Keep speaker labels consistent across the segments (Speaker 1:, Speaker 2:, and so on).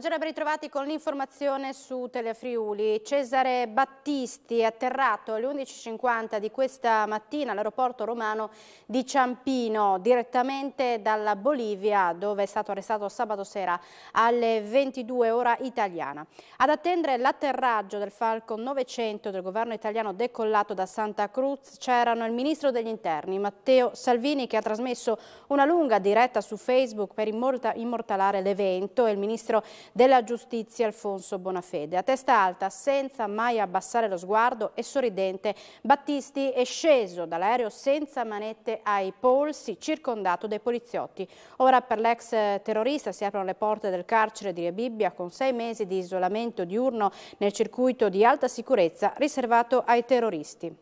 Speaker 1: Buongiorno e ben ritrovati con l'informazione su Telefriuli. Cesare Battisti è atterrato alle 11.50 di questa mattina all'aeroporto romano di Ciampino, direttamente dalla Bolivia, dove è stato arrestato sabato sera alle 22 ora italiana. Ad attendere l'atterraggio del Falcon 900 del governo italiano decollato da Santa Cruz c'erano il ministro degli interni Matteo Salvini che ha trasmesso una lunga diretta su Facebook per immortalare l'evento e il ministro della giustizia Alfonso Bonafede. A testa alta, senza mai abbassare lo sguardo e sorridente, Battisti è sceso dall'aereo senza manette ai polsi, circondato dai poliziotti. Ora per l'ex terrorista si aprono le porte del carcere di Rebibbia con sei mesi di isolamento diurno nel circuito di alta sicurezza riservato ai terroristi.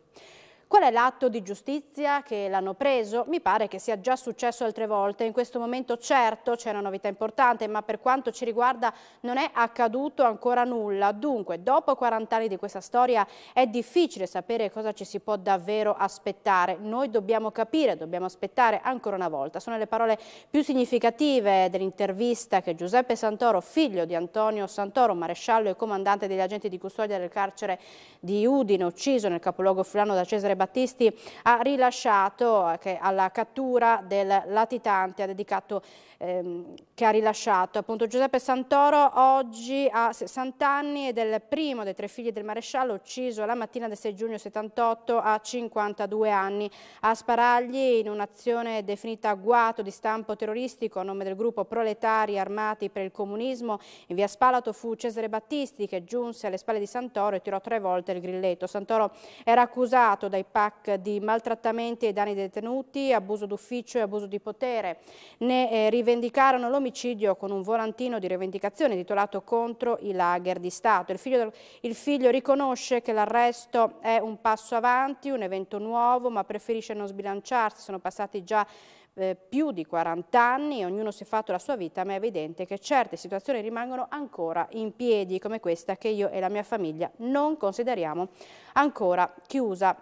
Speaker 1: Qual è l'atto di giustizia che l'hanno preso? Mi pare che sia già successo altre volte. In questo momento certo c'è una novità importante, ma per quanto ci riguarda non è accaduto ancora nulla. Dunque, dopo 40 anni di questa storia è difficile sapere cosa ci si può davvero aspettare. Noi dobbiamo capire, dobbiamo aspettare ancora una volta. Sono le parole più significative dell'intervista che Giuseppe Santoro, figlio di Antonio Santoro, maresciallo e comandante degli agenti di custodia del carcere di Udine, ucciso nel capoluogo fulano da Cesare Battisti ha rilasciato eh, che alla cattura del latitante ha dedicato, ehm, che ha rilasciato appunto Giuseppe Santoro oggi ha 60 anni ed è il primo dei tre figli del maresciallo ucciso la mattina del 6 giugno 78 a 52 anni a Sparagli in un'azione definita guato di stampo terroristico a nome del gruppo Proletari Armati per il Comunismo in via Spalato fu Cesare Battisti che giunse alle spalle di Santoro e tirò tre volte il grilletto. Santoro era accusato dai PAC di maltrattamenti e danni detenuti, abuso d'ufficio e abuso di potere. Ne eh, rivendicarono l'omicidio con un volantino di rivendicazione titolato Contro i lager di Stato. Il figlio, il figlio riconosce che l'arresto è un passo avanti, un evento nuovo, ma preferisce non sbilanciarsi. Sono passati già eh, più di 40 anni, ognuno si è fatto la sua vita, ma è evidente che certe situazioni rimangono ancora in piedi, come questa che io e la mia famiglia non consideriamo ancora chiusa.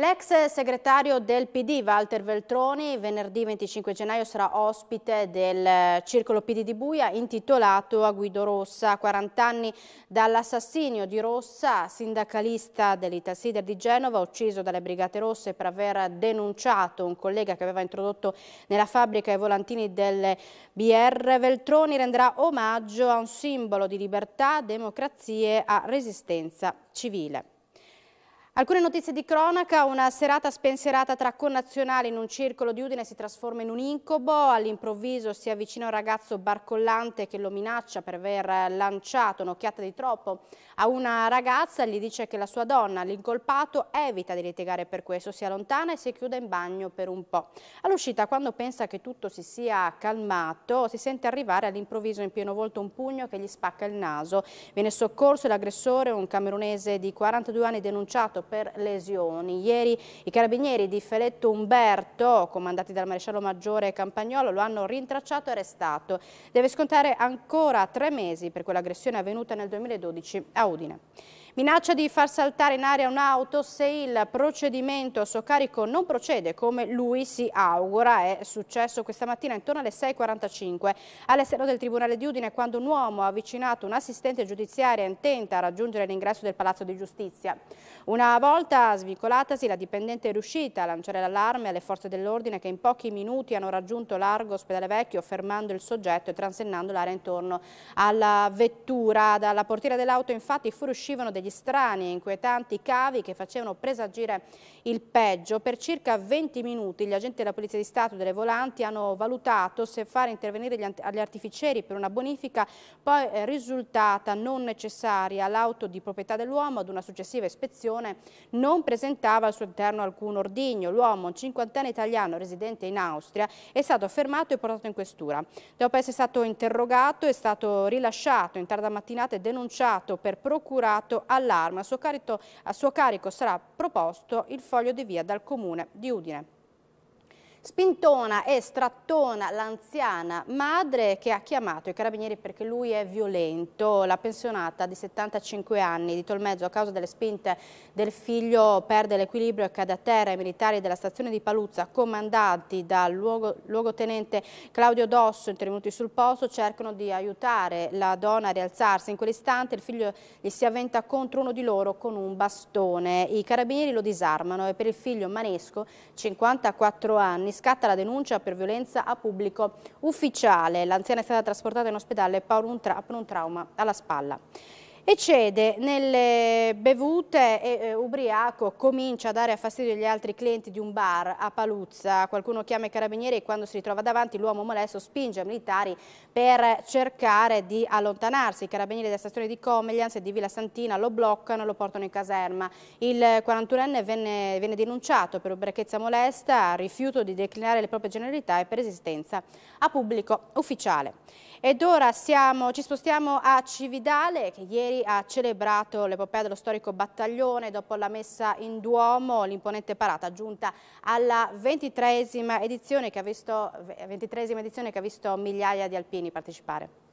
Speaker 1: L'ex segretario del PD Walter Veltroni venerdì 25 gennaio sarà ospite del eh, Circolo PD di Buia intitolato a Guido Rossa, 40 anni dall'assassinio di Rossa, sindacalista dell'Italsider di Genova, ucciso dalle Brigate Rosse per aver denunciato un collega che aveva introdotto nella fabbrica i volantini del BR. Veltroni renderà omaggio a un simbolo di libertà, democrazia e resistenza civile. Alcune notizie di cronaca, una serata spensierata tra connazionali in un circolo di Udine si trasforma in un incubo, all'improvviso si avvicina un ragazzo barcollante che lo minaccia per aver lanciato un'occhiata di troppo a una ragazza, gli dice che la sua donna, l'incolpato, evita di litigare per questo, si allontana e si chiude in bagno per un po'. All'uscita, quando pensa che tutto si sia calmato, si sente arrivare all'improvviso in pieno volto un pugno che gli spacca il naso. Viene soccorso l'aggressore, un camerunese di 42 anni denunciato arrestato per lesioni. Ieri i carabinieri di Feletto Umberto, comandati dal maresciallo maggiore Campagnolo, lo hanno rintracciato e arrestato. Deve scontare ancora tre mesi per quell'aggressione avvenuta nel 2012 a Udine. Minaccia di far saltare in aria un'auto se il procedimento a suo carico non procede come lui si augura. È successo questa mattina intorno alle 6.45 all'esterno del Tribunale di Udine quando un uomo ha avvicinato un'assistente giudiziaria intenta a raggiungere l'ingresso del Palazzo di Giustizia. Una volta svicolatasi la dipendente è riuscita a lanciare l'allarme alle forze dell'ordine che in pochi minuti hanno raggiunto largo ospedale vecchio fermando il soggetto e transennando l'area intorno alla vettura. Dalla portiera dell'auto infatti fuoriuscivano dei degli strani e inquietanti cavi che facevano presagire il peggio. Per circa 20 minuti gli agenti della Polizia di Stato delle Volanti hanno valutato se fare intervenire gli artificieri per una bonifica poi eh, risultata non necessaria. L'auto di proprietà dell'uomo ad una successiva ispezione non presentava al suo interno alcun ordigno. L'uomo, un cinquantenne italiano residente in Austria, è stato fermato e portato in questura. Dopo essere stato interrogato è stato rilasciato in tarda mattinata e denunciato per procurato allarme. A suo, carico, a suo carico sarà proposto il foglio di via dal comune di Udine. Spintona e strattona l'anziana madre che ha chiamato i carabinieri perché lui è violento. La pensionata di 75 anni di Tolmezzo a causa delle spinte del figlio perde l'equilibrio e cade a terra. I militari della stazione di Paluzza, comandati dal luogo, luogotenente Claudio Dosso, intervenuti sul posto, cercano di aiutare la donna a rialzarsi. In quell'istante il figlio gli si avventa contro uno di loro con un bastone. I carabinieri lo disarmano e per il figlio Manesco, 54 anni, gli scatta la denuncia per violenza a pubblico ufficiale. L'anziana è stata trasportata in ospedale per un, tra per un trauma alla spalla e cede nelle bevute e eh, ubriaco comincia a dare a fastidio agli altri clienti di un bar a Paluzza. Qualcuno chiama i carabinieri e quando si ritrova davanti l'uomo molesto spinge i militari per cercare di allontanarsi. I carabinieri della stazione di Comeglians e di Villa Santina lo bloccano e lo portano in caserma. Il 41enne venne, venne denunciato per ubriachezza molesta, rifiuto di declinare le proprie generalità e per esistenza a pubblico ufficiale. Ed ora siamo, ci spostiamo a Cividale che ieri ha celebrato l'epopea dello storico battaglione dopo la messa in Duomo, l'imponente parata giunta alla ventitresima edizione, edizione che ha visto migliaia di alpini partecipare.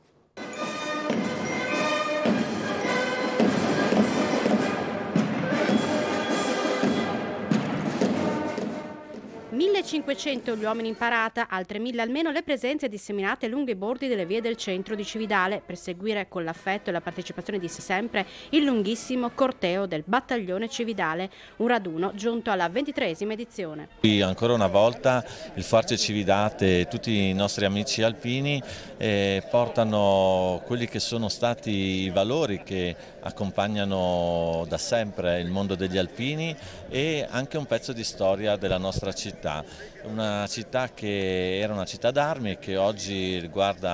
Speaker 1: 1500 gli uomini in parata, altre 1000 almeno le presenze disseminate lungo i bordi delle vie del centro di Cividale per seguire con l'affetto e la partecipazione di sempre il lunghissimo corteo del battaglione Cividale, un raduno giunto alla ventitresima edizione.
Speaker 2: Qui ancora una volta il Forze Cividate e tutti i nostri amici alpini eh, portano quelli che sono stati i valori che accompagnano da sempre il mondo degli alpini e anche un pezzo di storia della nostra città una città che era una città d'armi e che oggi guarda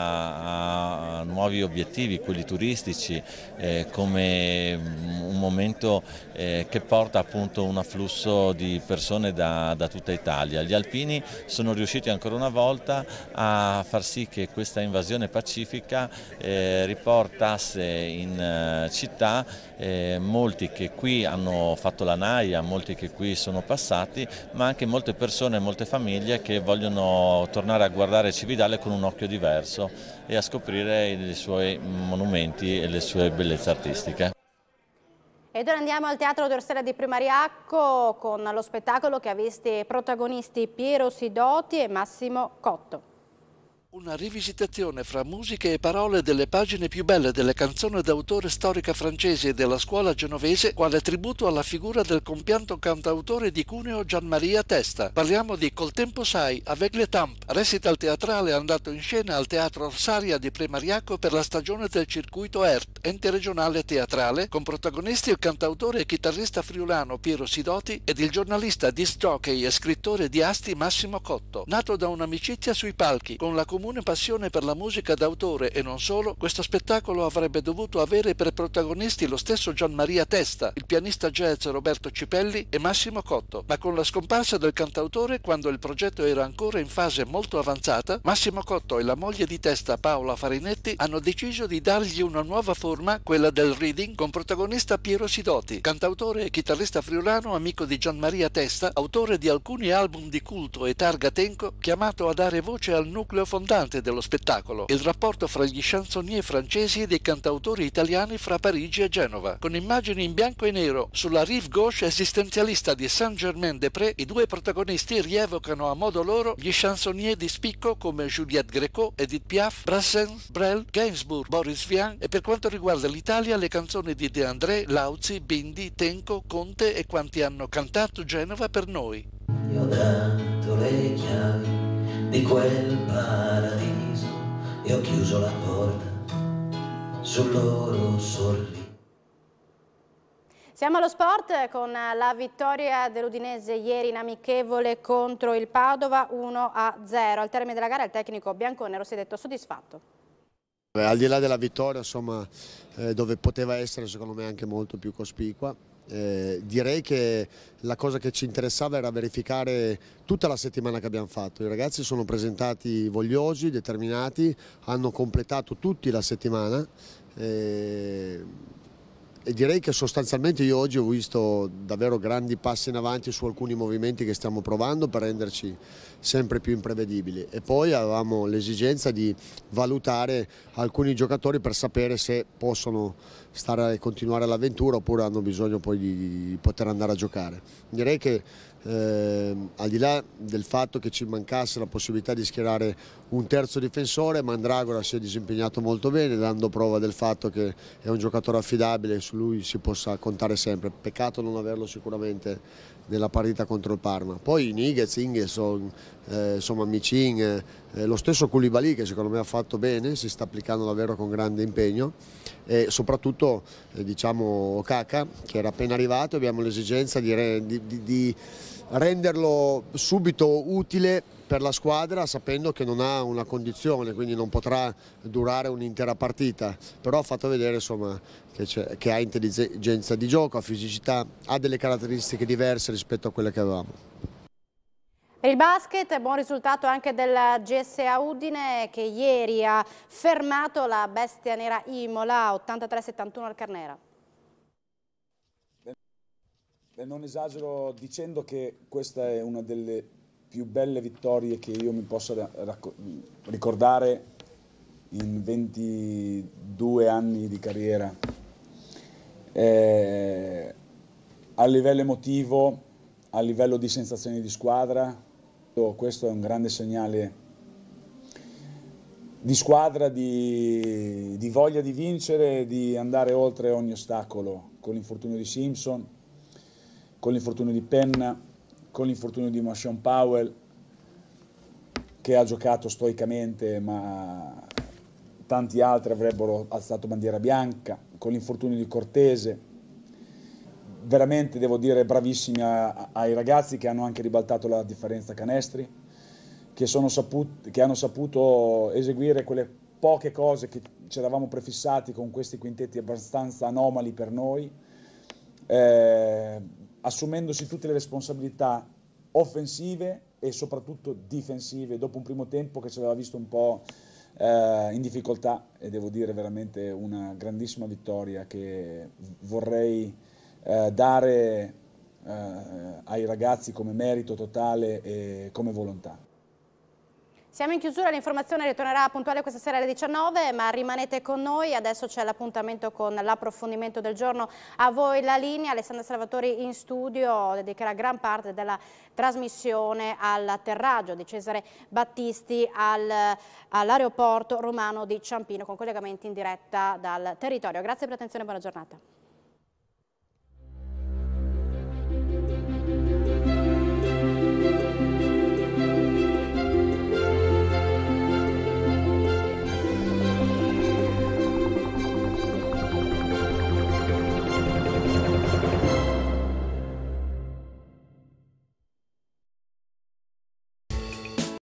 Speaker 2: a nuovi obiettivi, quelli turistici, eh, come mm, un momento eh, che porta appunto un afflusso di persone da, da, tutta Italia. Gli alpini sono riusciti ancora una volta a far sì che questa invasione pacifica eh, riportasse in eh, città eh, molti che qui hanno fatto la naia, molti che qui sono passati, ma anche molte persone, molte famiglie che vogliono tornare a guardare Cividale con un occhio diverso e a scoprire i suoi monumenti e le sue bellezze artistiche.
Speaker 1: Ed ora andiamo al Teatro d'Orsera di Primariacco con lo spettacolo che ha visti protagonisti Piero Sidoti e Massimo Cotto.
Speaker 3: Una rivisitazione fra musiche e parole delle pagine più belle delle canzoni d'autore storica francese e della scuola genovese quale tributo alla figura del compianto cantautore di Cuneo Gianmaria Testa. Parliamo di Col tempo sai, Avec le Tamp, recital teatrale andato in scena al Teatro Orsaria di Premariaco per la stagione del circuito ERT, ente regionale teatrale, con protagonisti il cantautore e chitarrista friulano Piero Sidoti ed il giornalista disc jockey e scrittore di Asti Massimo Cotto, nato da un'amicizia sui palchi con la comunità comune passione per la musica d'autore e non solo, questo spettacolo avrebbe dovuto avere per protagonisti lo stesso Gian Maria Testa, il pianista jazz Roberto Cipelli e Massimo Cotto, ma con la scomparsa del cantautore quando il progetto era ancora in fase molto avanzata, Massimo Cotto e la moglie di Testa Paola Farinetti hanno deciso di dargli una nuova forma, quella del reading, con protagonista Piero Sidoti, cantautore e chitarrista friulano amico di Gian Maria Testa, autore di alcuni album di culto e targa Tenco, chiamato a dare voce al nucleo fondante importante dello spettacolo, il rapporto fra gli chansonnier francesi e dei cantautori italiani fra Parigi e Genova. Con immagini in bianco e nero sulla rive gauche esistenzialista di Saint-Germain-des-Prés, i due protagonisti rievocano a modo loro gli chansonnier di spicco come Juliette Greco, Edith Piaf, Brassens, Brel, Gainsbourg, Boris Vian e per quanto riguarda l'Italia le canzoni di De André, Lauzi, Bindi, Tenco, Conte e quanti hanno cantato Genova per noi. Io ho dato le chiavi di quel paradiso
Speaker 2: e ho chiuso la porta sul loro sorriso.
Speaker 1: Siamo allo sport con la vittoria dell'Udinese ieri in amichevole contro il Padova 1-0. Al termine della gara il tecnico bianconero si è detto soddisfatto.
Speaker 4: Eh, al di là della vittoria, insomma, eh, dove poteva essere secondo me anche molto più cospicua, eh, direi che la cosa che ci interessava era verificare tutta la settimana che abbiamo fatto. I ragazzi sono presentati vogliosi, determinati, hanno completato tutti la settimana. Eh, e direi che sostanzialmente io oggi ho visto davvero grandi passi in avanti su alcuni movimenti che stiamo provando per renderci sempre più imprevedibili e poi avevamo l'esigenza di valutare alcuni giocatori per sapere se possono stare e continuare l'avventura oppure hanno bisogno poi di, di poter andare a giocare. Direi che eh, al di là del fatto che ci mancasse la possibilità di schierare un terzo difensore, Mandragora si è disimpegnato molto bene dando prova del fatto che è un giocatore affidabile e su lui si possa contare sempre. Peccato non averlo sicuramente nella partita contro il Parma. Poi Niguez, Ingeson, eh, insomma Micin, eh, lo stesso Koulibaly che secondo me ha fatto bene, si sta applicando davvero con grande impegno e soprattutto eh, diciamo Okaka che era appena arrivato, e abbiamo l'esigenza di, di, di renderlo subito utile per la squadra sapendo che non ha una condizione, quindi non potrà durare un'intera partita, però ha fatto vedere insomma, che, che ha intelligenza di gioco, ha fisicità, ha delle caratteristiche diverse rispetto a quelle che avevamo.
Speaker 1: Per il basket, buon risultato anche della GSA Udine che ieri ha fermato la bestia nera Imola 83-71 al Carnera
Speaker 5: non esagero dicendo che questa è una delle più belle vittorie che io mi possa ricordare in 22 anni di carriera. Eh, a livello emotivo, a livello di sensazioni di squadra, oh, questo è un grande segnale di squadra, di, di voglia di vincere, di andare oltre ogni ostacolo con l'infortunio di Simpson con l'infortunio di Penna, con l'infortunio di Machine Powell, che ha giocato stoicamente, ma tanti altri avrebbero alzato bandiera bianca, con l'infortunio di Cortese. Veramente devo dire bravissimi a, ai ragazzi che hanno anche ribaltato la differenza canestri, che, saputi, che hanno saputo eseguire quelle poche cose che ci eravamo prefissati con questi quintetti abbastanza anomali per noi. Eh, assumendosi tutte le responsabilità offensive e soprattutto difensive dopo un primo tempo che ci aveva visto un po' eh, in difficoltà e devo dire veramente una grandissima vittoria che vorrei eh, dare eh, ai ragazzi come merito totale e come volontà.
Speaker 1: Siamo in chiusura, l'informazione ritornerà puntuale questa sera alle 19, ma rimanete con noi, adesso c'è l'appuntamento con l'approfondimento del giorno. A voi la linea, Alessandra Salvatori in studio dedicherà gran parte della trasmissione all'atterraggio di Cesare Battisti al, all'aeroporto romano di Ciampino con collegamenti in diretta dal territorio. Grazie per l'attenzione e buona giornata.